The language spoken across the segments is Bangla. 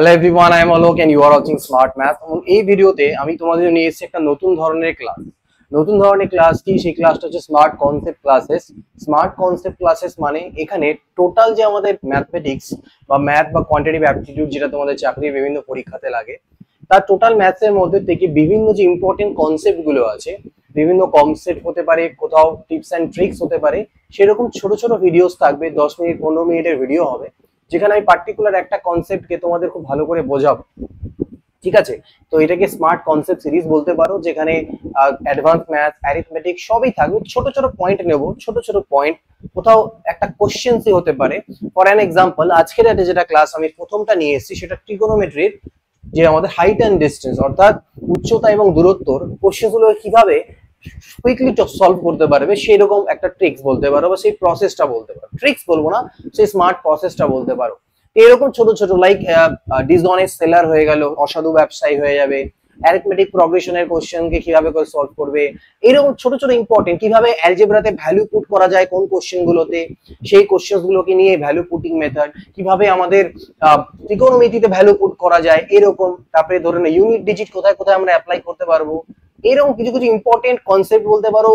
hello everyone I am Alok and you are watching smart math এবং এই ভিডিওতে আমি তোমাদের জন্য এসেছি একটা নতুন ধরনের ক্লাস নতুন ধরনের ক্লাস কি সেই ক্লাসটা হচ্ছে smart concept classes smart concept classes মানে এখানে টোটাল যে আমাদের ম্যাথমেটিক্স বা ম্যাথ বা কোয়ান্টিটিভ অ্যাপটিটিউড যেটা তোমাদের চাকরির বিভিন্ন পরীক্ষাতে লাগে তার টোটাল ম্যাথসের মধ্যে থেকে বিভিন্ন যে ইম্পর্টেন্ট কনসেপ্টগুলো আছে বিভিন্ন কনসেপ্ট হতে পারে কোথাও টিপস অ্যান্ড ট্রিক্স হতে পারে সেরকম ছোট ছোট ভিডিওস থাকবে দশ মিনিট পনেরো মিনিটের ভিডিও হবে যেখানে আমি পার্টিকুলার একটা কনসেপ্টকে তোমাদের খুব ভালো করে বোঝাবো ঠিক আছে তো এটাকে স্মার্ট কনসেপ্ট সিরিজ বলতে পারো যেখানে অ্যাডভান্স ম্যাথ অ্যারিথমেটিক সবই থাকবে ছোট ছোট পয়েন্ট নেব ছোট ছোট পয়েন্ট কোথাও একটা কোশ্চেন্সই হতে পারে ফর অ্যান এক্সাম্পল আজকের একটা যেটা ক্লাস আমি প্রথমটা নিয়ে এসেছি সেটা ট্রিগোনোমেট্রির যে আমাদের হাইট অ্যান্ড ডিস্টেন্স অর্থাৎ উচ্চতা এবং দূরত্বর কোশ্চেন্সগুলো কিভাবে কুইকলি সলভ করতে পারবে সেই রকম একটা ট্রিক্স বলতে পারো বা সেই প্রসেসটা বলতে পারো ট্রিক্স বলবো না সেই স্মার্ট প্রসেসটা বলতে পারো এরকম ছোট ছোট লাইক ডিসঅনেস্ট সেলার হয়ে গেল অসাধু ব্যবসায়ী হয়ে যাবে অ্যারিথমেটিক প্রগ্রেশনের কোশ্চেনকে কিভাবে করে সলভ করবে এরকম ছোট ছোট ইম্পর্টেন্ট কিভাবে অ্যালজেব্রাতে ভ্যালু পুট করা যায় কোন কোশ্চেনগুলোতে সেই কোশ্চেনগুলোকে নিয়ে ভ্যালু পুটিং মেথড কিভাবে আমাদের ত্রিকোণমিতিতে ভ্যালু পুট করা যায় এরকম তারপরে ধরেন ইউনিট ডিজিট কোথায় কোথায় আমরা অ্যাপ্লাই করতে পারবো এরকম কিছু কিছু ইম্পর্টেন্ট কনসেপ্ট বলতে পারো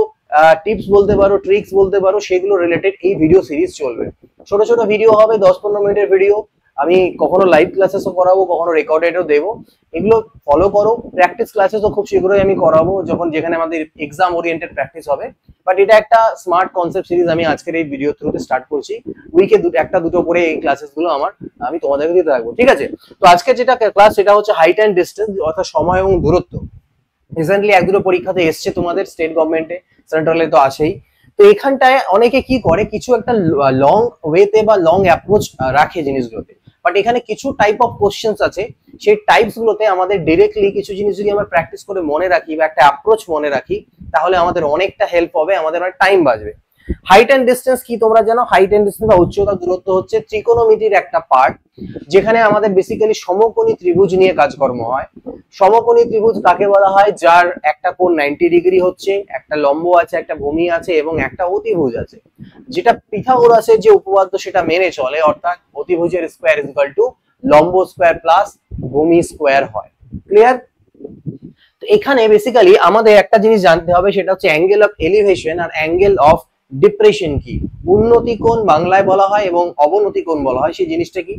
টিপস বলতে পারো ট্রিক্স বলতে পারো সেগুলো রিলেটেড এই ভিডিও সিরিজ চলবে ছোট ছোট ভিডিও হবে দশ পনেরো মিনিটের ভিডিও আমি কখনো লাইভ ক্লাসেসও করাবো কখনো রেকর্ডেডও দেবো এগুলো ফলো করো প্র্যাকটিস ক্লাসেসও খুব শীঘ্রই আমি করাবো যখন যেখানে আমাদের এক্সাম ওরিয়েন্টেড প্র্যাকটিস হবে বাট এটা একটা স্মার্ট কনসেপ্ট সিরিজ আমি আজকের এই ভিডিও থ্রুতে স্টার্ট করছি উইকে একটা দুটো করে এই ক্লাসেসগুলো আমার আমি তোমাদেরকে দিতে থাকবো ঠিক আছে তো আজকে যেটা ক্লাস সেটা হচ্ছে হাইট অ্যান্ড ডিস্টেন্স অর্থাৎ সময় এবং দূরত্ব রিসেন্টলি এক দুটো পরীক্ষাতে এসছে তোমাদের স্টেট গভর্নমেন্টে সেন্ট্রালে তো আসেই তো এখানটায় অনেকে কি করে কিছু একটা লং ওয়েতে বা লং অ্যাপ্রোচ রাখে জিনিসগুলোতে বাট এখানে কিছু টাইপ অফ কোশ্চেন্স আছে সেই টাইপস গুলোতে আমাদের ডিরেক্টলি কিছু জিনিস যদি আমরা প্র্যাকটিস করে মনে রাখি বা একটা অ্যাপ্রোচ মনে রাখি তাহলে আমাদের অনেকটা হেল্প হবে আমাদের অনেক টাইম বাঁচবে হাইট অ্যান্ড ডিস্টেন্স কি তোমরা জানো হাইট অ্যান্ড ডিস্টেন্স বা উচ্চতা দূরত্ব হচ্ছে ত্রিকোণমিতির একটা পার্ট যেখানে আমাদের বেসিক্যালি সমকোণী ত্রিভুজ নিয়ে কাজকর্ম হয় সমকোণী ত্রিভুজ কাকে বলা হয় যার একটা কোণ নাইনটি ডিগ্রি হচ্ছে একটা লম্ব আছে একটা ভূমি আছে এবং একটা অতিভুজ আছে যেটা পিথাগোরাসের যে উপপাদ্য সেটা মেনে চলে অর্থাৎ অতিভুজের স্কোয়ার ইজ ইকাল টু লম্ব স্কোয়ার প্লাস ভূমি স্কোয়ার হয় ক্লিয়ার তো এখানে বেসিক্যালি আমাদের একটা জিনিস জানতে হবে সেটা হচ্ছে অ্যাঙ্গেল অফ এলিভেশন আর অ্যাঙ্গেল অফ ডিপ্রেশন কি উন্নতি কোন বাংলায় বলা হয় এবং অবনতি কোন বলা হয় সেই জিনিসটা কি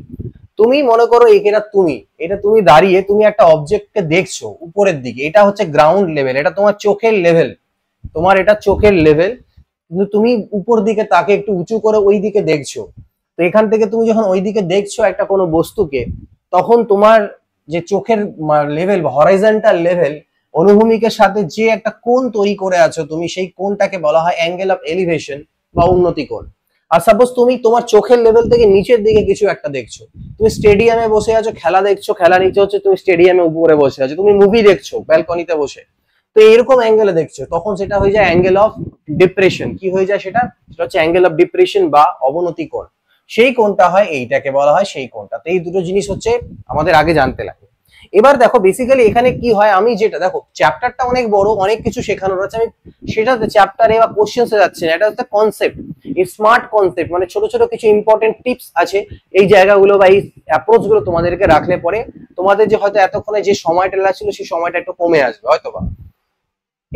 তুমি মনে করো এটা তুমি এটা তুমি দাঁড়িয়ে তুমি একটা অবজেক্টকে দেখছো উপরের দিকে এটা হচ্ছে গ্রাউন্ড লেভেল এটা তোমার চোখের লেভেল তোমার এটা চোখের লেভেল কিন্তু তুমি উপর দিকে তাকে একটু উঁচু করে ওই দিকে দেখছো তো এখান থেকে তুমি যখন ওই দিকে দেখছো একটা কোনো বস্তুকে তখন তোমার যে চোখের লেভেল হরাইজেন্টাল লেভেল অনুভূমিকের সাথে যে একটা কোন তৈরি করে আছো তুমি সেই কোনটাকে বলা হয় অ্যাঙ্গেল অফ এলিভেশন বা উন্নতি কোণ আর সাপোজ তুমি তোমার চোখের লেভেল থেকে নিচের দিকে কিছু একটা দেখছো তুমি স্টেডিয়ামে বসে আছো খেলা দেখছো খেলা নিচে হচ্ছে তুমি স্টেডিয়ামে উপরে বসে আছো তুমি মুভি দেখছো ব্যালকনিতে বসে তো এরকম অ্যাঙ্গেলে দেখছো তখন সেটা হয়ে যায় অ্যাঙ্গেল অফ ডিপ্রেশন কি হয়ে যায় সেটা সেটা হচ্ছে অ্যাঙ্গেল অফ ডিপ্রেশন বা অবনতি কোণ সেই কোণটা হয় এইটাকে বলা হয় সেই কোণটা তো এই দুটো জিনিস হচ্ছে আমাদের আগে জানতে লাগে এবার দেখো বেসিক্যালি এখানে কি হয় আমি যেটা দেখো চ্যাপ্টারটা অনেক বড় অনেক কিছু শেখানোর আছে আমি সেটাতে চ্যাপ্টারে বা কোশ্চেন্সে যাচ্ছে না এটা হচ্ছে কনসেপ্ট এই স্মার্ট কনসেপ্ট মানে ছোট ছোট কিছু ইম্পর্টেন্ট টিপস আছে এই জায়গাগুলো বা এই অ্যাপ্রোচগুলো তোমাদেরকে রাখলে পরে তোমাদের যে হয়তো এতক্ষণে যে সময়টা লাগছিল সেই সময়টা একটু কমে আসবে হয়তো বা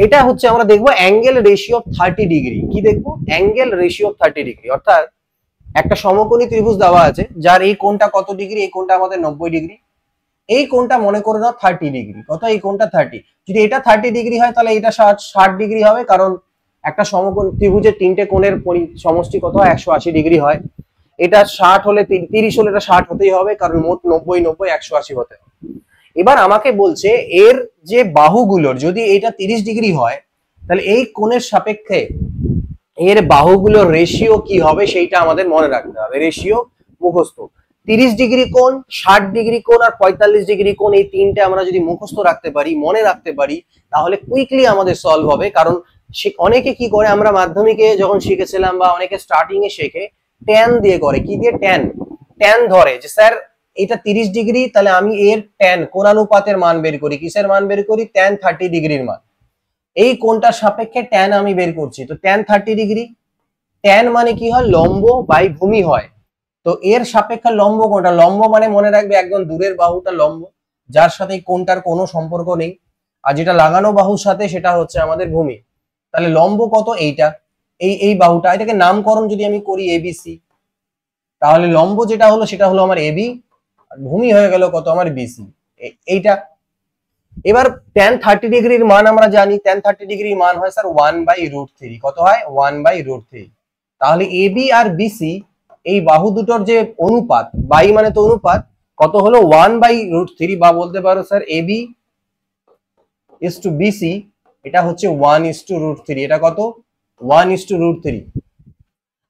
এটা হচ্ছে আমরা দেখবো angle ratio of thirty degree কি দেখবো angle ratio of thirty degree অর্থাৎ একটা সমকোণী ত্রিভুজ দেওয়া আছে যার এই কোনটা কত ডিগ্রি এই কোনটা আমাদের নব্বই ডিগ্রি এই কোনটা মনে করে নাও থার্টি ডিগ্রি কত এই কোনটা থার্টি যদি এটা থার্টি ডিগ্রি হয় তাহলে এটা ষাট ডিগ্রি হবে কারণ একটা সমকোণ ত্রিভুজের তিনটে কোণের সমষ্টি কত একশো আশি ডিগ্রি হয় এটা ষাট হলে তিরিশ হলে এটা ষাট হতেই হবে কারণ মোট নব্বই নব্বই একশো আশি হতে এবার আমাকে বলছে এর যে বাহুগুলোর যদি এটা তিরিশ ডিগ্রি হয় তাহলে এই কোণের সাপেক্ষে এর বাহুগুলোর রেশিও কি হবে সেইটা আমাদের মনে রাখতে হবে রেশিও মুখস্থ তিরিশ ডিগ্রি কোণ ষাট ডিগ্রি কোণ আর পঁয়তাল্লিশ ডিগ্রি কোণ এই তিনটে আমরা যদি মুখস্থ রাখতে পারি মনে রাখতে পারি তাহলে কুইকলি আমাদের সলভ হবে কারণ অনেকে কি করে আমরা মাধ্যমিকে যখন শিখেছিলাম বা অনেকে স্টার্টিং এ শেখে ট্যান দিয়ে করে কি দিয়ে ট্যান ট্যান ধরে যে স্যার এটা 30 ডিগ্রি তাহলে আমি এর ট্যান অনুপাতের মান বের করি কিসের মান বের করি ট্যান 30 ডিগ্রির মান এই কোনটার সাপেক্ষে ট্যান আমি বের করছি তো ট্যান 30 ডিগ্রি ট্যান মানে কি হয় লম্ব বাই ভূমি হয় তো এর সাপেক্ষে লম্ব কোনটা লম্ব মানে মনে রাখবে একদম দূরের বাহুটা লম্ব যার সাথে কোনটার কোনো সম্পর্ক নেই আর যেটা লাগানো বাহুর সাথে সেটা হচ্ছে আমাদের ভূমি তাহলে লম্ব কত এইটা এই এই বাহুটা এটাকে নামকরণ যদি আমি করি এবিসি তাহলে লম্ব যেটা হলো সেটা হলো আমার এবি ভূমি হয়ে গেল কত আমার বিসি এইটা এবার ট্যান থার্টি ডিগ্রির মান আমরা জানি ট্যান থার্টি ডিগ্রির মান হয় sir one by root three কত হয় ওয়ান বাই রুট থ্রি তাহলে এ বি আর বিসি এই বাহু দুটোর যে অনুপাত বাই মানে তো অনুপাত কত হলো ওয়ান বাই রুট থ্রি বা বলতে পারো sir A B is to BC এটা হচ্ছে one is to root three এটা কত one is to root three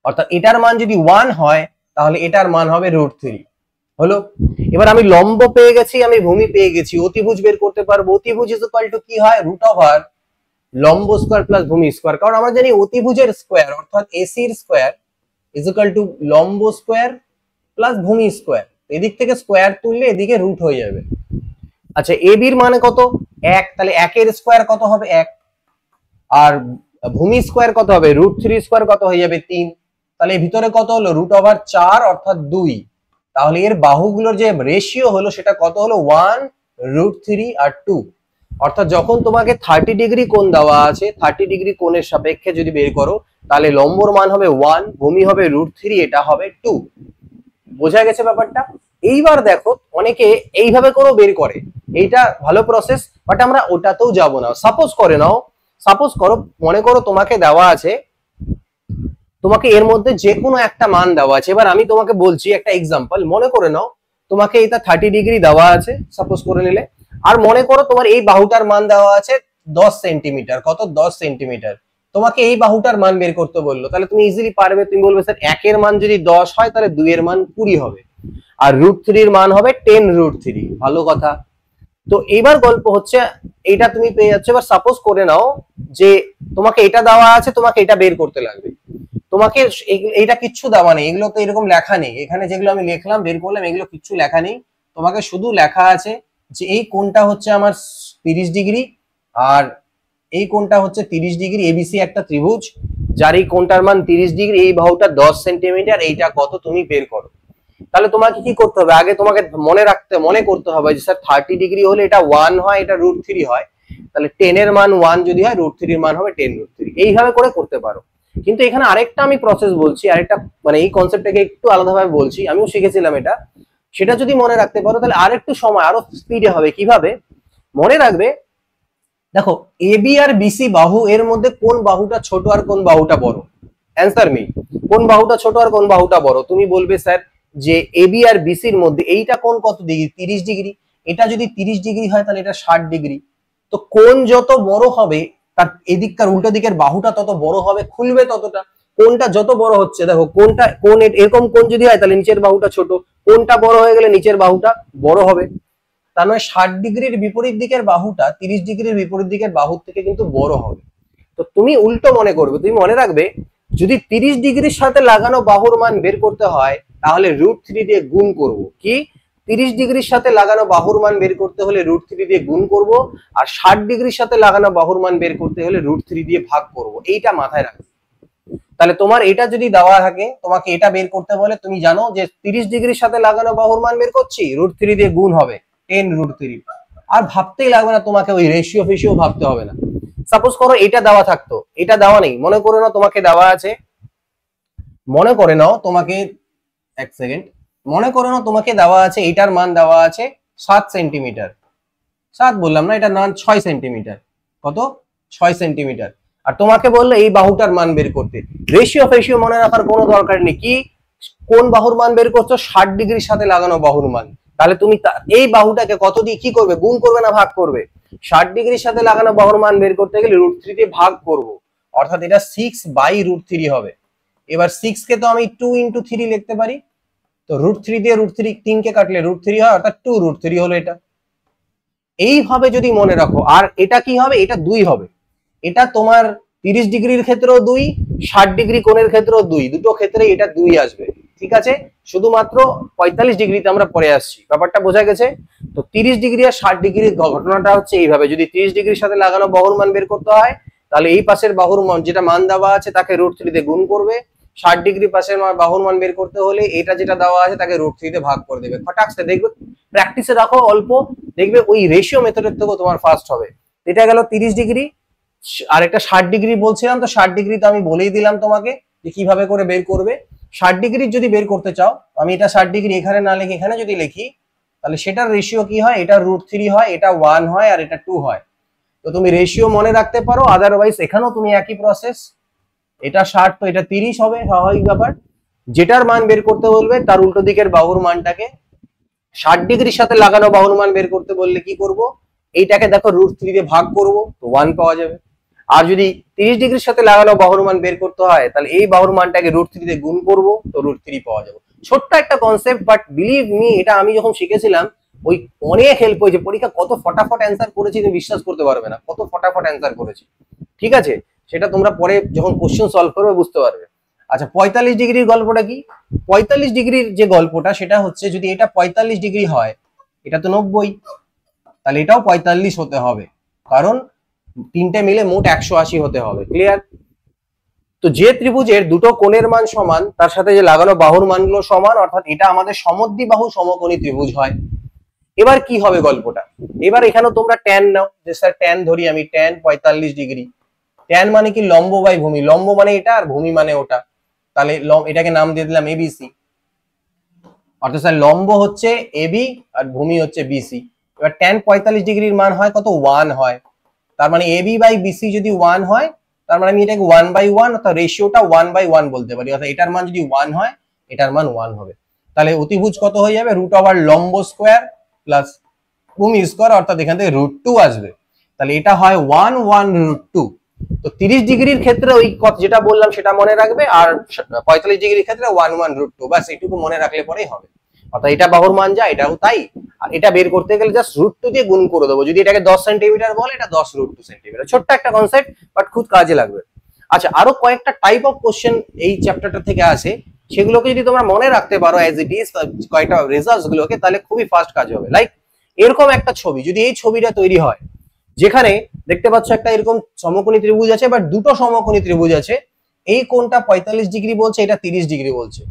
অর্থাৎ এটার মান যদি ওয়ান হয় তাহলে এটার মান হবে রুট থ্রি হলো এবার আমি লম্ব পেয়ে গেছি আমি ভূমি পেয়ে গেছি অতিভুজ বের করতে পারবো অতিভুজ ইজ ইকুয়াল টু কি হয় রুট ওভার লম্ব স্কোয়ার প্লাস ভূমি স্কোয়ার কারণ আমরা জানি অতিভুজের স্কোয়ার অর্থাৎ এসির স্কোয়ার ইজ ইকুয়াল টু লম্ব স্কোয়ার প্লাস ভূমি স্কোয়ার এদিক থেকে স্কোয়ার তুললে এদিকে রুট হয়ে যাবে আচ্ছা এ বির মানে কত এক তাহলে একের স্কোয়ার কত হবে এক আর ভূমি স্কোয়ার কত হবে রুট থ্রি স্কোয়ার কত হয়ে যাবে তিন তাহলে ভিতরে কত হলো রুট ওভার চার অর্থাৎ দুই তাহলে এর বাহুগুলোর যে রেশিও হলো সেটা কত হলো ওয়ান রুট থ্রি আর টু অর্থাৎ যখন তোমাকে থার্টি ডিগ্রি কোন দেওয়া আছে থার্টি ডিগ্রি কোণের সাপেক্ষে যদি বের করো তাহলে লম্বর মান হবে ওয়ান ভূমি হবে রুট থ্রি এটা হবে টু বোঝা গেছে ব্যাপারটা এইবার দেখো অনেকে এইভাবে করেও বের করে এইটা ভালো প্রসেস বাট আমরা ওটাতেও যাব না সাপোজ করে নাও সাপোজ করো মনে করো তোমাকে দেওয়া আছে তোমাকে এর মধ্যে যে কোনো একটা মান দেওয়া আছে এবার আমি তোমাকে বলছি একটা এক্সাম্পল মনে করে নাও তোমাকে এটা থার্টি ডিগ্রি দেওয়া আছে সাপোজ করে নিলে আর মনে করো তোমার এই বাহুটার মান দেওয়া আছে দশ সেন্টিমিটার কত দশ সেন্টিমিটার তোমাকে এই বাহুটার মান বের করতে বললো তাহলে তুমি ইজিলি পারবে তুমি বলবে স্যার একের মান যদি দশ হয় তাহলে দুইয়ের মান কুড়ি হবে আর রুট থ্রির মান হবে টেন রুট থ্রি ভালো কথা তো এইবার গল্প হচ্ছে এটা তুমি পেয়ে যাচ্ছ এবার সাপোজ করে নাও যে তোমাকে এটা দেওয়া আছে তোমাকে এটা বের করতে লাগবে তোমাকে এইটা কিচ্ছু দেওয়া নেই এগুলো তো এরকম লেখা নেই এখানে যেগুলো আমি লিখলাম বের করলাম এগুলো কিচ্ছু লেখা নেই তোমাকে শুধু লেখা আছে যে এই কোনটা হচ্ছে আমার তিরিশ ডিগ্রি আর এই কোনটা হচ্ছে তিরিশ ডিগ্রি এবিসি একটা ত্রিভুজ যার এই কোনটার মান তিরিশ ডিগ্রি এই বাহুটা দশ সেন্টিমিটার এইটা কত তুমি বের করো তাহলে তোমাকে কি করতে হবে আগে তোমাকে মনে রাখতে মনে করতে হবে যে স্যার থার্টি ডিগ্রি হলে এটা ওয়ান হয় এটা রুট থ্রি হয় তাহলে টেনের মান ওয়ান যদি হয় রুট থ্রির মান হবে টেন রুট থ্রি এইভাবে করে করতে পারো কিন্তু এখানে আরেকটা আমি প্রসেস বলছি আরেকটা মানে এই কনসেপ্টটাকে একটু আলাদাভাবে বলছি আমিও শিখেছিলাম এটা সেটা যদি মনে রাখতে পারো তাহলে আরেকটু সময় আরো স্পিডে হবে কিভাবে মনে রাখবে দেখো এ বি আর বিসি বাহু এর মধ্যে কোন বাহুটা ছোট আর কোন বাহুটা বড় অ্যান্সার মি কোন বাহুটা ছোট আর কোন বাহুটা বড় তুমি বলবে স্যার যে এ বি আর বিসির মধ্যে এইটা কোন কত ডিগ্রি তিরিশ ডিগ্রি এটা যদি তিরিশ ডিগ্রি হয় তাহলে এটা ষাট ডিগ্রি তো কোন যত বড় হবে তার এদিককার উল্টো দিকের বাহুটা তত বড় হবে খুলবে ততটা কোনটা যত বড় হচ্ছে দেখো কোনটা কোন এরকম কোন যদি হয় তাহলে নিচের বাহুটা ছোট কোনটা বড় হয়ে গেলে নিচের বাহুটা বড় হবে তা নয় মানে ষাট ডিগ্রির বিপরীত দিকের বাহুটা তিরিশ ডিগ্রির বিপরীত দিকের বাহুর থেকে কিন্তু বড় হবে তো তুমি উল্টো মনে করবে তুমি মনে রাখবে যদি তিরিশ ডিগ্রির সাথে লাগানো বাহুর মান বের করতে হয় তাহলে রুট থ্রি দিয়ে গুণ করব কি তিরিশ ডিগ্রির সাথে লাগানো বাহুর মান বের করতে হলে রুট থ্রি দিয়ে গুণ করব আর ষাট ডিগ্রির সাথে লাগানো বাহুর মান বের করতে হলে রুট থ্রি দিয়ে ভাগ করব এইটা মাথায় রাখবে তাহলে তোমার এটা যদি দেওয়া থাকে তোমাকে এটা বের করতে বলে তুমি জানো যে তিরিশ ডিগ্রির সাথে লাগানো বাহুর মান বের করছি রুট থ্রি দিয়ে গুণ হবে টেন রুট থ্রি আর ভাবতেই লাগবে না তোমাকে ওই রেশিও ফেশিও ভাবতে হবে না সাপোজ করো এটা দেওয়া থাকতো এটা দেওয়া নেই মনে করে নাও তোমাকে দেওয়া আছে মনে করে নাও তোমাকে এক সেকেন্ড মনে করো না তোমাকে দেওয়া আছে এটার মান দেওয়া আছে সাত সেন্টিমিটার সাত বললাম না এটা মান ছয় সেন্টিমিটার কত ছয় সেন্টিমিটার আর তোমাকে বললো এই বাহুটার মান বের করতে রেশিও ফেশিও মনে রাখার কোনো দরকার নেই কি কোন বাহুর মান বের করছো ষাট ডিগ্রির সাথে লাগানো বাহুর মান তাহলে তুমি এই বাহুটাকে কত দিয়ে কি করবে গুণ করবে না ভাগ করবে ষাট ডিগ্রির সাথে লাগানো বাহুর মান বের করতে গেলে রুট থ্রি দিয়ে ভাগ করবো অর্থাৎ এটা সিক্স বাই রুট থ্রি হবে এবার সিক্স কে তো আমি টু ইন্টু থ্রি লিখতে পারি তো রুট থ্রি দিয়ে রুট থ্রি তিনকে কাটলে রুট থ্রি হয় অর্থাৎ টু রুট থ্রি হলো এটা এইভাবে যদি মনে রাখো আর এটা কি হবে এটা দুই হবে এটা তোমার তিরিশ ডিগ্রির ক্ষেত্রেও দুই ষাট ডিগ্রি কোণের ক্ষেত্রেও দুই দুটো ক্ষেত্রে এটা দুই আসবে ঠিক আছে শুধুমাত্র পঁয়তাল্লিশ ডিগ্রিতে আমরা পরে আসছি ব্যাপারটা বোঝা গেছে তো তিরিশ ডিগ্রি আর ষাট ডিগ্রির ঘটনাটা হচ্ছে এইভাবে যদি তিরিশ ডিগ্রির সাথে লাগানো বাহুর মান বের করতে হয় তাহলে এই পাশের বাহুর মান যেটা মান দেওয়া আছে তাকে রুট থ্রিতে গুণ করবে ষাট ডিগ্রি পাশের বাহুর মান বের করতে হলে এটা যেটা দেওয়া আছে তাকে রুট থ্রিতে ভাগ করে দেবে হঠাৎ দেখবে প্র্যাকটিসে রাখো অল্প দেখবে ওই রেশিও মেথডের থেকেও তোমার ফার্স্ট হবে এটা গেল তিরিশ ডিগ্রি আর একটা ষাট ডিগ্রি বলছিলাম তো ষাট ডিগ্রি তো আমি বলেই দিলাম তোমাকে যে কিভাবে করে বের করবে ষাট ডিগ্রি যদি বের করতে চাও আমি এটা ষাট ডিগ্রি এখানে না লিখে এখানে যদি লিখি তাহলে সেটার রেশিও কি হয় এটা রুট থ্রি হয় এটা ওয়ান হয় আর এটা টু হয় তো তুমি রেশিও মনে রাখতে পারো আদারওয়াইজ এখানেও তুমি একই প্রসেস এটা ষাট তো এটা তিরিশ হবে স্বাভাবিক ব্যাপার যেটার মান বের করতে বলবে তার উল্টো দিকের বাহুর মানটাকে ষাট ডিগ্রির সাথে লাগানো বাহুর মান বের করতে বললে কি করব এইটাকে দেখো রুট থ্রি দিয়ে ভাগ করব তো ওয়ান পাওয়া যাবে আর যদি তিরিশ ডিগ্রির সাথে লাগানো বাহুর মান বের করতে হয় তাহলে এই বাহুর মানটাকে রুট থ্রিতে গুণ করব তো রুট থ্রি পাওয়া যাবে ছোট্ট একটা কনসেপ্ট বাট বিলিভ মি এটা আমি যখন শিখেছিলাম ওই অনেক হেল্প হয়েছে পরীক্ষা কত ফটাফট অ্যান্সার করেছি তুমি বিশ্বাস করতে পারবে না কত ফটাফট অ্যান্সার করেছি ঠিক আছে সেটা তোমরা পরে যখন কোশ্চেন সলভ করবে বুঝতে পারবে আচ্ছা পঁয়তাল্লিশ ডিগ্রির গল্পটা কি পঁয়তাল্লিশ ডিগ্রির যে গল্পটা সেটা হচ্ছে যদি এটা পঁয়তাল্লিশ ডিগ্রি হয় এটা তো নব্বই তাহলে এটাও পঁয়তাল্লিশ হতে হবে কারণ তিনটে মিলে মোট একশো আশি হতে হবে ক্লিয়ার তো যে ত্রিভুজের দুটো কোণের মান সমান তার সাথে যে লাগানো বাহুর মানগুলো সমান অর্থাৎ এটা আমাদের সমদ্বি বাহু সমকোণী ত্রিভুজ হয় এবার কি হবে গল্পটা এবার এখানে তোমরা ট্যান নাও যে স্যার ট্যান ধরি আমি ট্যান পঁয়তাল্লিশ ডিগ্রি ট্যান মানে কি লম্ব বাই ভূমি লম্ব মানে এটা আর ভূমি মানে ওটা তাহলে এটাকে নাম দিয়ে দিলাম এবিসি অর্থাৎ স্যার লম্ব হচ্ছে এবি আর ভূমি হচ্ছে বিসি এবার ট্যান পঁয়তাল্লিশ ডিগ্রির মান হয় কত ওয়ান হয় তার মানে এবি বাই বিসি যদি ওয়ান হয় তার মানে আমি এটাকে ওয়ান বাই ওয়ান অর্থাৎ রেশিওটা ওয়ান বাই ওয়ান বলতে পারি অর্থাৎ এটার মান যদি ওয়ান হয় এটার মান ওয়ান হবে তাহলে অতিভুজ কত হয়ে যাবে রুট ওভার লম্ব স্কোয়ার প্লাস ভূমি স্কোয়ার অর্থাৎ এখান থেকে রুট টু আসবে তাহলে এটা হয় ওয়ান ওয়ান রুট টু তো তিরিশ ডিগ্রির ক্ষেত্রে ওই যেটা বললাম সেটা মনে রাখবে আর পঁয়তাল্লিশ ডিগ্রির ক্ষেত্রে ওয়ান ওয়ান রুট টু বাস এইটুকু মনে রাখলে পরেই হবে অর্থাৎ এটা বাহুর মান যা এটাও তাই আর এটা বের করতে গেলে জাস্ট রুট টু দিয়ে গুণ করে দেবো যদি এটাকে দশ সেন্টিমিটার বলে এটা দশ রুট টু সেন্টিমিটার ছোট্ট একটা কনসেপ্ট বাট খুব কাজে লাগবে আচ্ছা আরো কয়েকটা টাইপ অফ কোশ্চেন এই চ্যাপ্টারটা থেকে আসে সেগুলোকে যদি তোমরা মনে রাখতে পারো অ্যাজ ইট ইজ কয়েকটা রেজাল্টস গুলোকে তাহলে খুবই ফাস্ট কাজ হবে লাইক এরকম একটা ছবি যদি এই ছবিটা তৈরি হয় যেখানে দেখতে পাচ্ছ একটা এরকম সমকোণী ত্রিভুজ আছে বা দুটো সমকোণী ত্রিভুজ আছে এই কোনটা ৪৫ ডিগ্রি বলছে এটা তিরিশ ডিগ্রি বলছে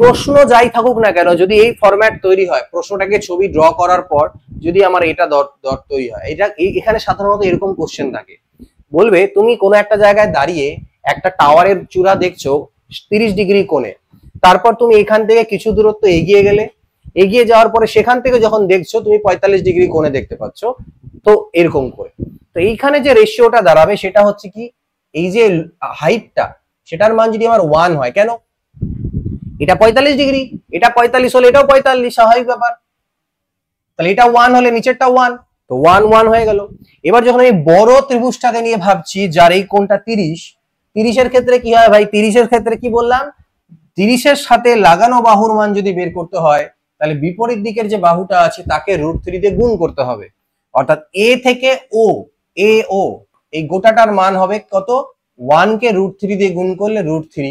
প্রশ্ন যাই থাকুক না কেন যদি এই ফরম্যাট তৈরি হয় প্রশ্নটাকে ছবি ড্র করার পর যদি আমার এটা দর তৈরি হয় এটা এখানে সাধারণত এরকম কোশ্চেন থাকে বলবে তুমি কোনো একটা জায়গায় দাঁড়িয়ে একটা টাওয়ারের চূড়া দেখছো তিরিশ ডিগ্রি কোণে তারপর তুমি এখান থেকে কিছু দূরত্ব এগিয়ে গেলে এগিয়ে যাওয়ার পরে সেখান থেকে যখন দেখছো তুমি পঁয়তাল্লিশ ডিগ্রি কোণে দেখতে পাচ্ছ তো এরকম করে তো এইখানে যে রেশিওটা দাঁড়াবে সেটা হচ্ছে কি এই যে হাইটটা সেটার মান যদি আমার ওয়ান হয় কেন এটা পঁয়তাল্লিশ ডিগ্রি এটা পঁয়তাল্লিশ হলে এটাও পঁয়তাল্লিশ স্বাভাবিক ব্যাপার তাহলে এটা ওয়ান হলে নিচেরটা ওয়ান তো ওয়ান ওয়ান হয়ে গেল এবার যখন আমি বড় ত্রিভুজটাকে নিয়ে ভাবছি যার এই কোনটা তিরিশ তিরিশের ক্ষেত্রে কি হয় ভাই তিরিশের ক্ষেত্রে কি বললাম তিরিশের সাথে লাগানো বাহুর মান যদি বের করতে হয় তাহলে বিপরীত দিকের যে বাহুটা আছে তাকে রুট থ্রি দিয়ে গুণ করতে হবে অর্থাৎ এ থেকে ও এ ও এই গোটাটার মান হবে কত ওয়ানকে রুট থ্রি দিয়ে গুণ করলে রুট থ্রি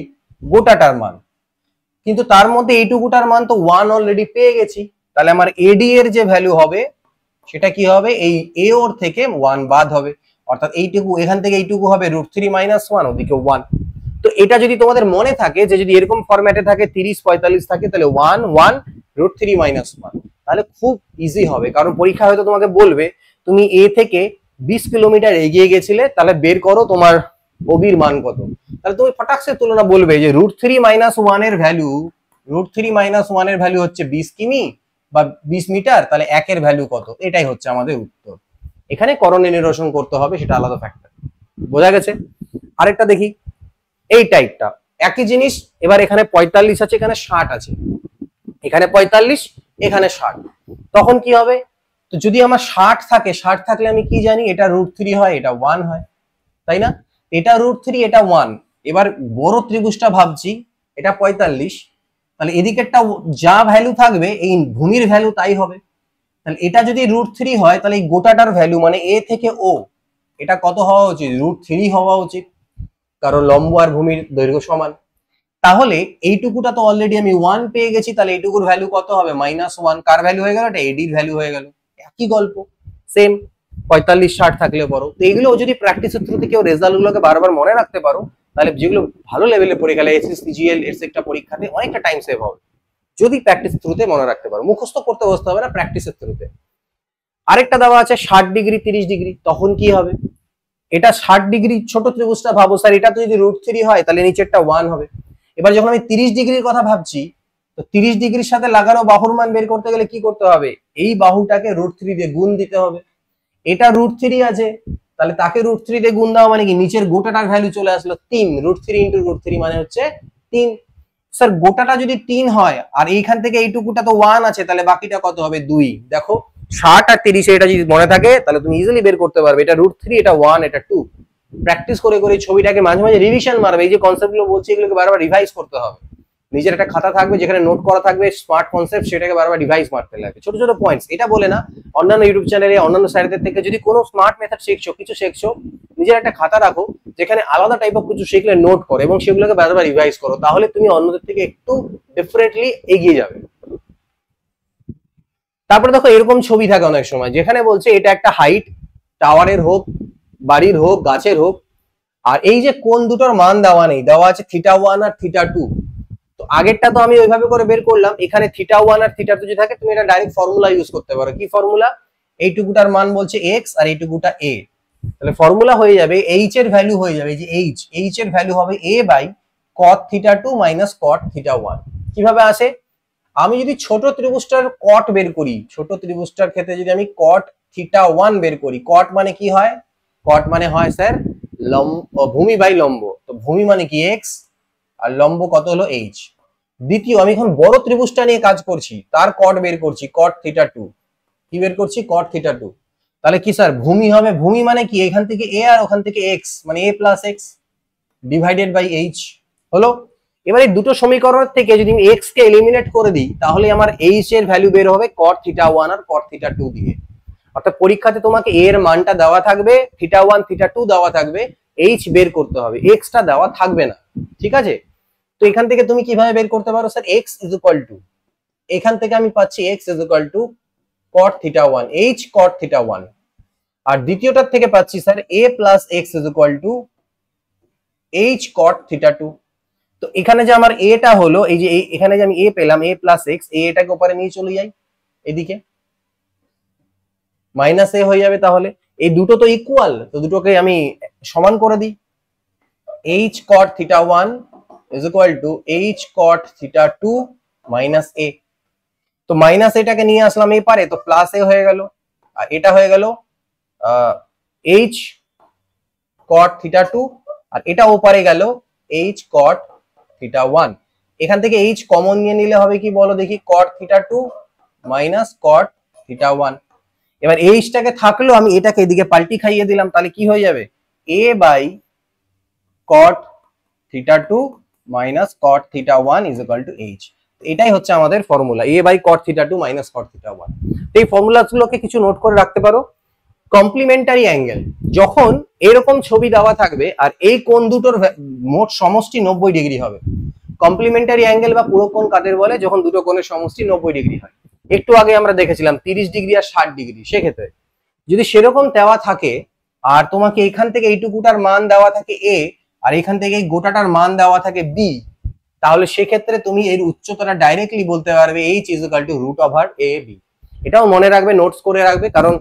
গোটাটার মান কিন্তু তার মধ্যে এইটুকুটার মান তো ওয়ান অলরেডি পেয়ে গেছি তাহলে আমার এডি এর যে ভ্যালু হবে সেটা কি হবে এই এ ওর থেকে ওয়ান বাদ হবে অর্থাৎ এইটুকু এখান থেকে এইটুকু হবে রুট থ্রি মাইনাস ওয়ান ওদিকে ওয়ান তো এটা যদি তোমাদের মনে থাকে যে যদি এরকম ফরম্যাটে থাকে তিরিশ পঁয়তাল্লিশ থাকে তাহলে one one root three minus one তাহলে খুব ইজি হবে কারণ পরীক্ষা হয়তো তোমাকে বলবে তুমি এ থেকে বিশ কিলোমিটার এগিয়ে গেছিলে তাহলে বের করো তোমার ওবির মান কত তাহলে তুমি ফটাক্সের তুলনা বলবে যে রুট থ্রি মাইনাস ওয়ান এর value root three minus one এর ভ্যালু হচ্ছে বিশ কিমি বা বিশ মিটার তাহলে একের ভ্যালু কত এটাই হচ্ছে আমাদের উত্তর এখানে করণে নিরসন করতে হবে সেটা আলাদা ফ্যাক্টর বোঝা গেছে আরেকটা দেখি এই টাইপটা একই জিনিস এবার এখানে পঁয়তাল্লিশ আছে এখানে ষাট আছে এখানে পঁয়তাল্লিশ এখানে ষাট তখন কি হবে তো যদি আমার ষাট থাকে ষাট থাকলে আমি কি জানি এটা রুট থ্রি হয় এটা ওয়ান হয় তাই না এটা রুট থ্রি এটা ওয়ান এবার বড় ত্রিভুজটা ভাবছি এটা পঁয়তাল্লিশ তাহলে এদিকেরটা যা ভ্যালু থাকবে এই ভূমির ভ্যালু তাই হবে তাহলে এটা যদি রুট থ্রি হয় তাহলে এই গোটাটার ভ্যালু মানে এ থেকে ও এটা কত হওয়া উচিত রুট থ্রি হওয়া উচিত কারণ লম্ব আর ভূমির দৈর্ঘ্য সমান তাহলে এইটুকুটা তো অলরেডি আমি ওয়ান পেয়ে গেছি তাহলে এইটুকুর ভ্যালু কত হবে মাইনাস ওয়ান কার ভ্যালু হয়ে গেল এটা এডির ভ্যালু হয়ে গেল একই গল্প সেম পঁয়তাল্লিশ ষাট থাকলে বড় তো এইগুলো যদি সূত্র থেকে কেউ রেজাল্টগুলোকে বারবার মনে রাখতে পারো তাহলে যেগুলো ভালো লেভেলে পরীক্ষা এসএসসি জিএল এটসেট্রা পরীক্ষাতে অনেকটা টাইম সেভ হবে যদি প্র্যাকটিস থ্রুতে মনে রাখতে পারো মুখস্থ করতে বসতে হবে না প্র্যাকটিসের থ্রুতে আরেকটা দেওয়া আছে ষাট ডিগ্রি তিরিশ ডিগ্রি তখন কি হবে এটা ষাট ডিগ্রি ছোট ত্রিভুজটা ভাবো স্যার এটা তো যদি রুট থ্রি হয় তাহলে নিচেরটা ওয়ান হবে এবার যখন আমি তিরিশ ডিগ্রির কথা ভাবছি তো তিরিশ ডিগ্রির সাথে লাগানো বাহুর মান বের করতে গেলে কি করতে হবে এই বাহুটাকে রুট থ্রি দিয়ে গুণ দিতে হবে এটা রুট থ্রি আছে তাহলে তাকে রুট থ্রি দিয়ে গুণ দেওয়া মানে কি নিচের গোটাটার ভ্যালু চলে আসলো তিন root three into root three মানে হচ্ছে তিন স্যার গোটাটা যদি তিন হয় আর এইখান থেকে এইটুকুটা তো ওয়ান আছে তাহলে বাকিটা কত হবে দুই দেখো ষাট আর তিরিশে এটা যদি মনে থাকে তাহলে তুমি ইজিলি বের করতে পারবে এটা রুট থ্রি এটা ওয়ান এটা টু প্র্যাকটিস করে করে ছবিটাকে মাঝে মাঝে রিভিশন মারবে এই যে কনসেপ্টগুলো বলছি এগুলোকে বারবার রিভাইজ করতে হবে নিজের একটা খাতা থাকবে যেখানে নোট করা থাকবে স্মার্ট কনসেপ্ট সেটাকে বারবার ডিভাইস মারতে লাগবে ছোট ছোট পয়েন্টস এটা বলে না অন্যান্য ইউটিউব চ্যানেলে অন্যান্য স্যারদের থেকে যদি কোনো স্মার্ট মেথড শিখছো কিছু শিখছো নিজের একটা খাতা রাখো যেখানে আলাদা টাইপ অফ কিছু শিখলে নোট করো এবং সেগুলোকে বারবার রিভাইজ করো তাহলে তুমি অন্যদের থেকে একটু ডিফারেন্টলি এগিয়ে যাবে তারপরে দেখো এরকম ছবি থাকে অনেক সময় যেখানে বলছে এটা একটা হাইট টাওয়ারের হোক বাড়ির হোক গাছের হোক আর এই যে কোন দুটোর মান দেওয়া নেই দেওয়া আছে থিটা ওয়ান আর থিটা টু তো আগেরটা তো আমি ওইভাবে করে বের করলাম এখানে থিটা ওয়ান আর থিটা টু যদি থাকে তুমি এটা ডাইরেক্ট ফর্মুলা ইউজ করতে পারো কি ফর্মুলা এইটুকুটার মান বলছে এক্স আর এইটুকুটা এ তাহলে ফর্মুলা হয়ে যাবে এইচ এর ভ্যালু হয়ে যাবে যে এইচ এইচ এর ভ্যালু হবে A by cot theta two minus cot theta one কিভাবে আসে আমি যদি ছোট ত্রিভুজটার কট বের করি ছোট ত্রিভুজটার ক্ষেত্রে যদি আমি কট থিটা ওয়ান বের করি কট মানে কি হয় কট মানে হয় স্যার ভূমি বাই লম্ব তো ভূমি মানে কি এক্স আর লম্ব কত হলো এইচ দ্বিতীয় আমি এখন বড় ত্রিভুজটা নিয়ে কাজ করছি তার কট বের করছি কট থিটা টু কি বের করছি কট থিটা টু তাহলে কি স্যার ভূমি হবে ভূমি মানে কি এখান থেকে এ আর ওখান থেকে এক্স মানে A plus x divided by H হলো এবার এই দুটো সমীকরণ থেকে যদি আমি এক্স কে এলিমিনেট করে দিই তাহলে আমার এইচ এর ভ্যালু বের হবে কট থিটা ওয়ান আর কট থিটা টু দিয়ে অর্থাৎ পরীক্ষাতে তোমাকে এর মানটা দেওয়া থাকবে থিটা ওয়ান থিটা টু দেওয়া থাকবে এইচ বের করতে হবে এক্সটা দেওয়া থাকবে না ঠিক আছে তো এখান থেকে তুমি কিভাবে বের করতে পারো sir x is equal to এখান থেকে আমি পাচ্ছি x is equal to cot theta one H cot theta one আর দ্বিতীয়টার থেকে পাচ্ছি sir A plus x is equal to H cot theta two তো এখানে যে আমার এটা হলো এই যে এখানে যে আমি এ পেলাম এ প্লাস এক্স এটাকে ওপারে নিয়ে চলে যাই এদিকে মাইনাস এ হয়ে যাবে তাহলে এই দুটো তো ইকুয়াল তো দুটোকে আমি সমান করে দিই H cot theta one is equal to H cot theta two minus A তো মাইনাস এটাকে নিয়ে আসলাম এ পারে তো প্লাস এ হয়ে গেল আর এটা হয়ে গেল এইচ কট থিটা টু আর এটা ওপারে গেল এইচ কট থিটা ওয়ান এখান থেকে এইচ কমন নিয়ে নিলে হবে কি বলো দেখি cot theta two minus cot theta one এবার এইচটাকে থাকলো আমি এটাকে এদিকে পাল্টি খাইয়ে দিলাম তাহলে কি হয়ে যাবে A by cot theta two minus cot theta one is equal to H এটাই হচ্ছে আমাদের formula A by cot theta two minus cot theta one এই ফর্মুলাগুলোকে কিছু নোট করে রাখতে পারো কমপ্লিমেন্টারি অ্যাঙ্গেল যখন এরকম ছবি দেওয়া থাকবে আর এই কোন দুটোর মোট সমষ্টি নব্বই ডিগ্রি হবে কমপ্লিমেন্টারি অ্যাঙ্গেল বা পুরো কোন কাদের বলে যখন দুটো কোণের সমষ্টি নব্বই ডিগ্রি হয় একটু আগে আমরা দেখেছিলাম তিরিশ ডিগ্রি আর ষাট ডিগ্রি সেক্ষেত্রে যদি সেরকম দেওয়া থাকে আর তোমাকে এখান থেকে এইটুকুটার মান দেওয়া থাকে এ আর এখান থেকে এই গোটাটার মান দেওয়া থাকে বি তাহলে সেক্ষেত্রে তুমি এর উচ্চতাটা ডাইরেক্টলি বলতে পারবে H is equal to root over A B এটাও মনে রাখবে নোটস করে রাখবে কারণ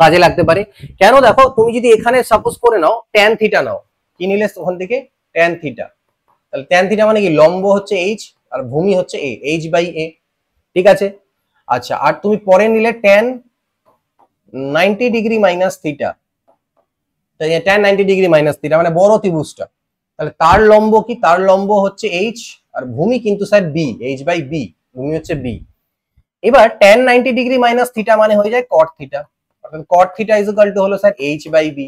কাজে লাগতে পারে কেন দেখো তুমি যদি এখানে সাপোজ করে নাও ট্যান থিটা নাও কি নিলে ওখান থেকে ট্যান থিটা তাহলে ট্যান থিটা মানে কি লম্ব হচ্ছে এইচ আর ভূমি হচ্ছে এ এইচ বাই এ ঠিক আছে আচ্ছা আর তুমি পরে নিলে tan ninety degree minus theta tan ninety degree minus theta মানে বড় ত্রিভুজটা তাহলে তার লম্ব কি তার লম্ব হচ্ছে এইচ আর ভূমি কিন্তু sir B H by B ভূমি হচ্ছে বি এবার tan ninety degree minus theta মানে হয়ে যায় cot theta cot theta is equal to হলো স্যার এইচ বাই বি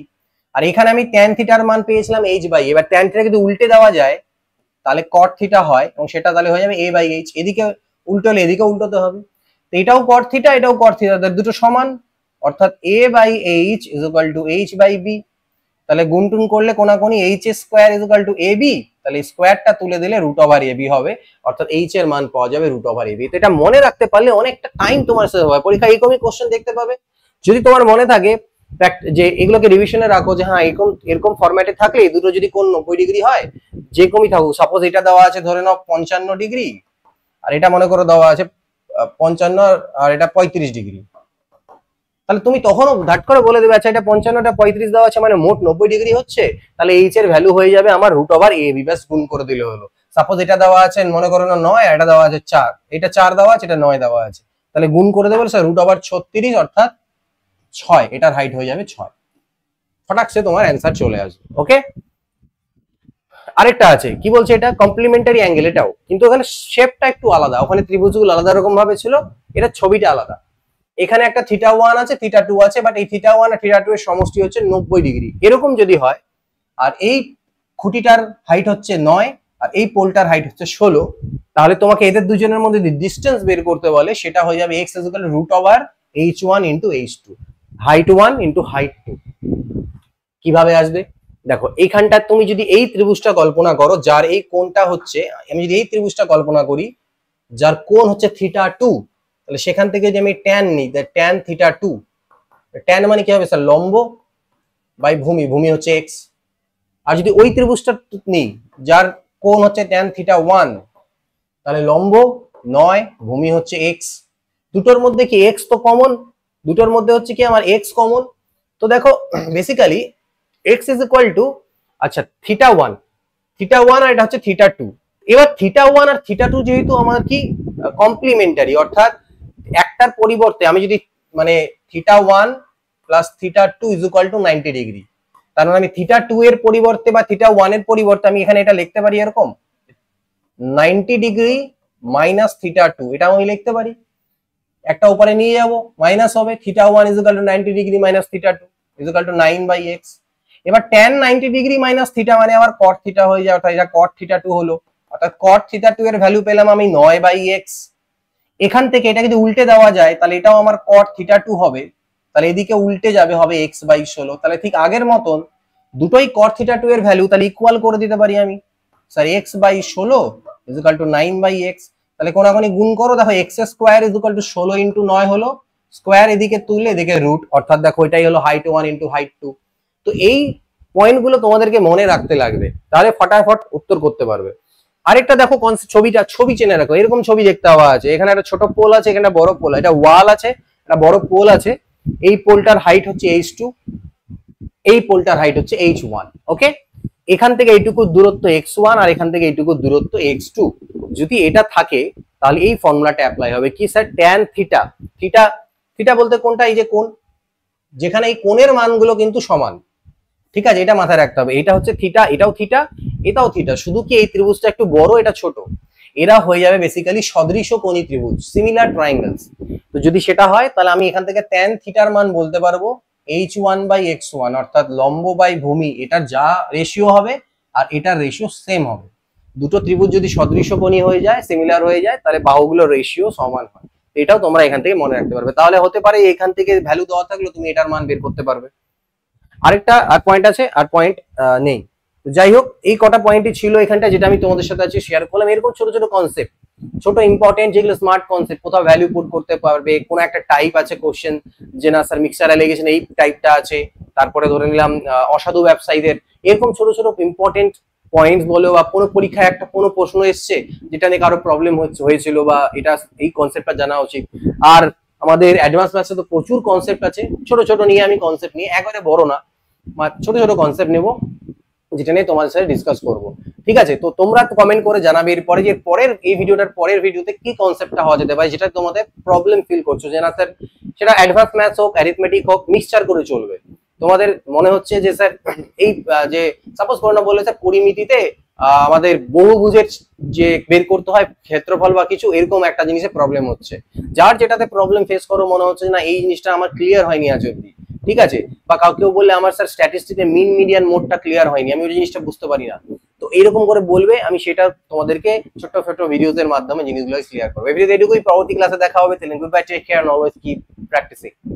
আর এখানে আমি ট্যান থিটার মান পেয়েছিলাম এইচ বাই এবার ট্যান থিটা যদি উল্টে দেওয়া যায় তাহলে কট থিটা হয় এবং সেটা তাহলে হয়ে যাবে এ বাই এইচ এদিকে উল্টোলে এদিকে উল্টোতে হবে তো এটাও কর থিটা এটাও কর থিটা দুটো সমান অর্থাৎ A by H is equal to H by B তাহলে গুনটুন করলে কোনি H A square is equal to A B তাহলে স্কোয়ারটা তুলে দিলে রুট ওভার বি হবে অর্থাৎ এইচ এর মান পাওয়া যাবে রুট ওভার এ তো এটা মনে রাখতে পারলে অনেকটা টাইম তোমার সেভ হবে পরীক্ষা এরকমই কোশ্চেন দেখতে পাবে যদি তোমার মনে থাকে যে এগুলোকে রিভিশনে রাখো যে হ্যাঁ এরকম এরকম ফরম্যাটে থাকলে দুটো যদি কোন নব্বই ডিগ্রি হয় যে কমই থাকুক সাপোজ এটা দেওয়া আছে ধরে নাও পঞ্চান্ন ডিগ্রি আর এটা মনে করো দেওয়া আছে পঞ্চান্ন আর এটা পঁয়ত্রিশ ডিগ্রি তাহলে তুমি তখনও ধাট করে বলে দেবে আচ্ছা এটা পঞ্চান্নটা পঁয়ত্রিশ দেওয়া আছে মানে মোট নব্বই ডিগ্রি হচ্ছে তাহলে এইচ এর ভ্যালু হয়ে যাবে আমার রুট ওভার এ বি ব্যাস গুণ করে দিলে হলো সাপোজ এটা দেওয়া আছে মনে করো না নয় এটা দেওয়া আছে চার এটা চার দেওয়া আছে এটা নয় দেওয়া আছে তাহলে গুণ করে দেবে স্যার রুট ওভার ছত্রিশ অর্থাৎ ছয় এটার হাইট হয়ে যাবে ছয় ফটাক সে তোমার অ্যান্সার চলে আসবে ওকে আরেকটা আছে কি বলছে এটা কমপ্লিমেন্টারি অ্যাঙ্গেল এটাও কিন্তু ওখানে শেপটা একটু আলাদা ওখানে ত্রিভুজগুলো আলাদা রকম ভাবে ছিল এটা ছবিটা আলাদা এখানে একটা থিটা ওয়ান আছে থিটা টু আছে বাট এই থিটা ওয়ান আর থিটা টু এর সমষ্টি হচ্ছে নব্বই ডিগ্রি এরকম যদি হয় আর এই খুঁটিটার হাইট হচ্ছে নয় আর এই পোলটার হাইট হচ্ছে ষোলো তাহলে তোমাকে এদের দুজনের মধ্যে যদি ডিস্টেন্স বের করতে বলে সেটা হয়ে যাবে x is equal root over H one into H two height one into height two কিভাবে আসবে দেখো এইখানটা তুমি যদি এই ত্রিভুজটা কল্পনা করো যার এই কোনটা হচ্ছে আমি যদি এই ত্রিভুজটা কল্পনা করি যার কোন হচ্ছে থিটা টু তাহলে সেখান থেকে যদি আমি ট্যান নিই ট্যান থিটা টু ট্যান মানে কি হবে স্যার লম্ব বাই ভূমি ভূমি হচ্ছে এক্স আর যদি ওই ত্রিভুজটা নিই যার কোন হচ্ছে ট্যান থিটা ওয়ান তাহলে লম্ব নয় ভূমি হচ্ছে এক্স দুটোর মধ্যে কি এক্স তো কমন দুটোর মধ্যে হচ্ছে কি আমার এক্স কমন তো দেখো basically x is equal to আচ্ছা থিটা ওয়ান থিটা ওয়ান আর এটা হচ্ছে থিটা টু এবার থিটা ওয়ান আর থিটা টু যেহেতু আমার কি কমপ্লিমেন্টারি অর্থাৎ একটার পরিবর্তে আমি যদি মানে theta one plus theta two is equal to ninety degree তার মানে আমি থিটা টু এর পরিবর্তে বা থিটা ওয়ান এর পরিবর্তে আমি এখানে এটা লিখতে পারি এরকম ninety degree minus theta two এটা আমি লিখতে পারি একটা উপরে নিয়ে যাব মাইনাস হবে theta one is equal to ninety degree minus theta two is equal to nine by x এবার tan ninety degree minus theta মানে আমার কট থিটা হয়ে যায় অর্থাৎ এটা কট থিটা টু হলো অর্থাৎ কট থিটা টু এর ভ্যালু পেলাম আমি নয় বাই এক্স e এখান থেকে এটা যদি উল্টে দেওয়া যায় তাহলে এটাও আমার কট থিটা টু হবে তাহলে এদিকে উল্টে যাবে হবে এক্স বাই ষোলো তাহলে ঠিক আগের মতন দুটোই কট থিটা টু এর ভ্যালু তাহলে ইকুয়াল করে দিতে পারি আমি স্যার এক্স বাই ষোলো is equal to nine by x তাহলে কোনাকোনি গুণ করো দেখো এক্স স্কোয়ার ইজিকাল টু ষোলো ইন্টু নয় হলো স্কোয়ার এদিকে তুললে এদিকে রুট অর্থাৎ দেখো এটাই হলো height one into height two তো এই পয়েন্টগুলো তোমাদেরকে মনে রাখতে লাগবে তাহলে ফটাফট উত্তর করতে পারবে আরেকটা দেখো ছবিটা ছবি চেনে রাখো এরকম ছবি দেখতে হওয়া আছে এখানে একটা ছোট পোল আছে এখানে বড় পোল এটা ওয়াল আছে একটা বড় পোল আছে এই পোলটার হাইট হচ্ছে এইচ টু এই পোলটার হাইট হচ্ছে এইচ ওয়ান ওকে এখান থেকে এইটুকু দূরত্ব এক্স ওয়ান আর এখান থেকে এইটুকু দূরত্ব এক্স টু যদি এটা থাকে তাহলে এই ফর্মুলাটা অ্যাপ্লাই হবে কি sir tan theta theta theta বলতে কোনটা এই যে কোন যেখানে এই কোণের মানগুলো কিন্তু সমান ঠিক আছে এটা মাথায় রাখতে হবে এটা হচ্ছে থিটা এটাও থিটা এটাও থিটা শুধু কি এই ত্রিভুজটা একটু বড় এটা ছোট এরা হয়ে যাবে বেসিক্যালি সদৃশ কোণী ত্রিভুজ সিমিলার ট্রায়াঙ্গেলস তো যদি সেটা হয় তাহলে আমি এখান থেকে ট্যান থিটার মান বলতে পারবো H one by x one অর্থাৎ লম্ব বাই ভূমি এটার যা রেশিও হবে আর এটার রেশিও সেম হবে দুটো ত্রিভুজ যদি সদৃশ কোণী হয়ে যায় সিমিলার হয়ে যায় তাহলে বাহুগুলোর রেশিও সমান হয় এটাও তোমরা এখান থেকে মনে রাখতে পারবে তাহলে হতে পারে এখান থেকে ভ্যালু দেওয়া থাকলে তুমি এটার মান বের করতে পারবে আরেকটা আর পয়েন্ট আছে আর পয়েন্ট নেই যাই হোক এই কটা পয়েন্টই ছিল এখানটা যেটা আমি তোমাদের সাথে আছি শেয়ার করলাম এরকম ছোট ছোট কনসেপ্ট ছোট ইম্পর্টেন্ট যেগুলো স্মার্ট কনসেপ্ট কোথাও ভ্যালু পুট করতে পারবে কোন একটা টাইপ আছে কোশ্চেন যে না স্যার মিক্সার অ্যালিগেশন এই টাইপটা আছে তারপরে ধরে নিলাম অসাধু ব্যবসায়ীদের এরকম ছোট ছোট ইম্পর্টেন্ট পয়েন্ট বলো বা কোনো পরীক্ষায় একটা কোনো প্রশ্ন এসছে যেটা নিয়ে কারো প্রবলেম হচ্ছে হয়েছিল বা এটা এই কনসেপ্টটা জানা উচিত আর আমাদের অ্যাডভান্স ম্যাথসে তো প্রচুর কনসেপ্ট আছে ছোট ছোট নিয়ে আমি কনসেপ্ট নিয়ে একবারে বড় না ছোট ছোট কনসেপ্ট নেব যেটা নিয়ে তোমাদের সাথে ডিসকাস করব ঠিক আছে তো তোমরা কমেন্ট করে জানাবে এরপরে যে পরের এই ভিডিওটার পরের ভিডিওতে কি কনসেপ্টটা হওয়া যেতে পারে যেটা তোমাদের প্রবলেম ফিল করছো যে না স্যার সেটা অ্যাডভান্স ম্যাথস হোক অ্যারিথমেটিক হোক মিক্সচার করে চলবে তোমাদের মনে হচ্ছে যে স্যার এই যে সাপোজ করোনা না বললে স্যার পরিমিতিতে আমাদের বহুভুজের যে বের করতে হয় ক্ষেত্রফল বা কিছু এরকম একটা জিনিসে প্রবলেম হচ্ছে যার যেটাতে প্রবলেম ফেস করো মনে হচ্ছে না এই জিনিসটা আমার ক্লিয়ার হয়নি আজ অব্দি ঠিক আছে বা কাউকেও বললে আমার স্যার স্ট্যাটিস্টিকের মিন মিডিয়ান মোডটা ক্লিয়ার হয়নি আমি ওই জিনিসটা বুঝতে পারি না তো এইরকম করে বলবে আমি সেটা তোমাদেরকে ছোট্ট ছোট্ট ভিডিওজের মাধ্যমে জিনিসগুলো ক্লিয়ার করবো এভরিডে এটুকুই পরবর্তী ক্লাসে দেখা হবে তেলেঙ্গু bye take care always keep practising